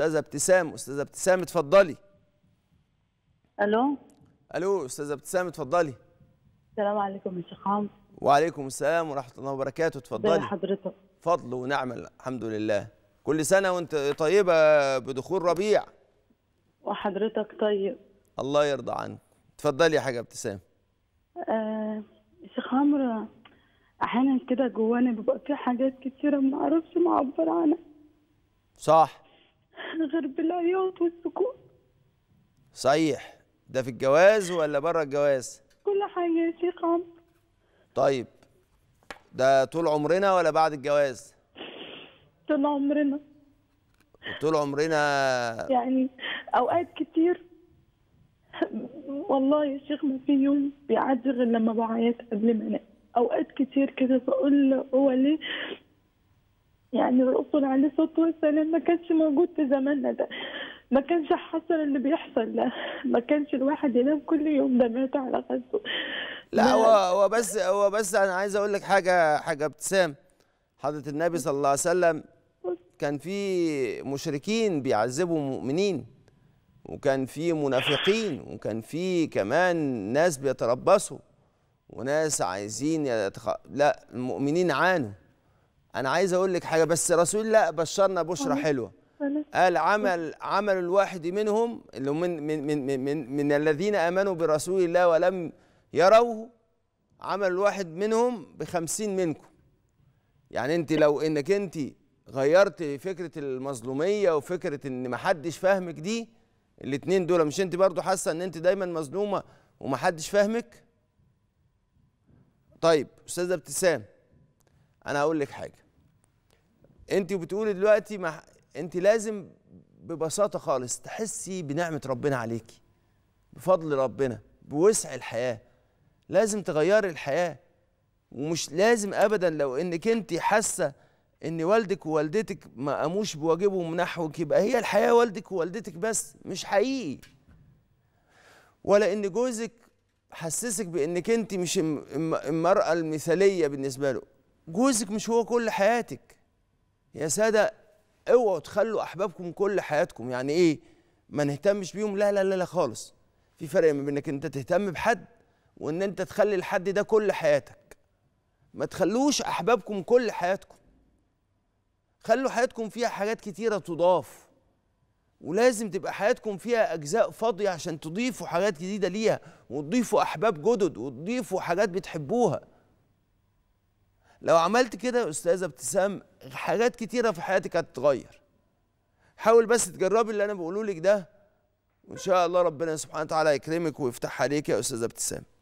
استاذه ابتسام استاذه ابتسام اتفضلي الو الو استاذه ابتسام اتفضلي السلام عليكم يا شيخ عمرو وعليكم السلام ورحمه الله وبركاته اتفضلي حضرتك فضل ونعم الحمد لله كل سنه وانت طيبه بدخول ربيع وحضرتك طيب الله يرضى عنك اتفضلي يا حاجه ابتسام آه شيخ عمرو احيانا كده جوانا بيبقى في حاجات كتيره ما اعرفش معبر عنها صح غير بالعياط والسكون صحيح ده في الجواز ولا بره الجواز كل حاجه يا شيخ عمرو طيب ده طول عمرنا ولا بعد الجواز طول عمرنا طول عمرنا يعني اوقات كتير والله يا شيخ ما في يوم بيعدي غير لما بعيط قبل ما انام اوقات كتير كده بقول هو ليه يعني الأصول عليه الصلاة والسلام ما كانش موجود في زماننا ده ما كانش حصل اللي بيحصل ده ما كانش الواحد ينام كل يوم ده مات على غزه لا هو هو بس هو بس انا عايز اقول لك حاجه حاجه ابتسام حضره النبي صلى الله عليه وسلم كان في مشركين بيعذبوا مؤمنين وكان في منافقين وكان في كمان ناس بيتربصوا وناس عايزين يتخ... لا المؤمنين عانوا انا عايز اقول لك حاجه بس رسول الله بشرنا بشرى حلوه قال عمل عمل الواحد منهم اللي من من من من, من الذين امنوا برسول الله ولم يروه عمل الواحد منهم بخمسين منكم يعني انت لو انك انت غيرت فكره المظلوميه وفكره ان محدش فاهمك دي الاتنين دول مش انت برضو حاسه ان انت دايما مظلومه ومحدش فاهمك طيب استاذه ابتسام انا هقول لك حاجه انت بتقولي دلوقتي ما انت لازم ببساطه خالص تحسي بنعمه ربنا عليكي بفضل ربنا بوسع الحياه لازم تغيري الحياه ومش لازم ابدا لو انك انت حاسه ان والدك ووالدتك ما قاموش بواجبهم نحوك يبقى هي الحياه والدك ووالدتك بس مش حقيقي ولا ان جوزك حسسك بانك انت مش المراه المثاليه بالنسبه له جوزك مش هو كل حياتك يا ساده اوعوا تخلوا احبابكم كل حياتكم يعني ايه ما نهتمش بيهم لا لا لا, لا خالص في فرق ما بين انك انت تهتم بحد وان انت تخلي الحد ده كل حياتك ما تخلوش احبابكم كل حياتكم خلوا حياتكم فيها حاجات كتيره تضاف ولازم تبقى حياتكم فيها اجزاء فاضيه عشان تضيفوا حاجات جديده ليها وتضيفوا احباب جدد وتضيفوا حاجات بتحبوها لو عملت كده يا استاذه ابتسام حاجات كتيره في حياتك هتتغير حاول بس تجربي اللي انا بقوله لك ده وان شاء الله ربنا سبحانه وتعالى يكرمك ويفتح عليك يا استاذه ابتسام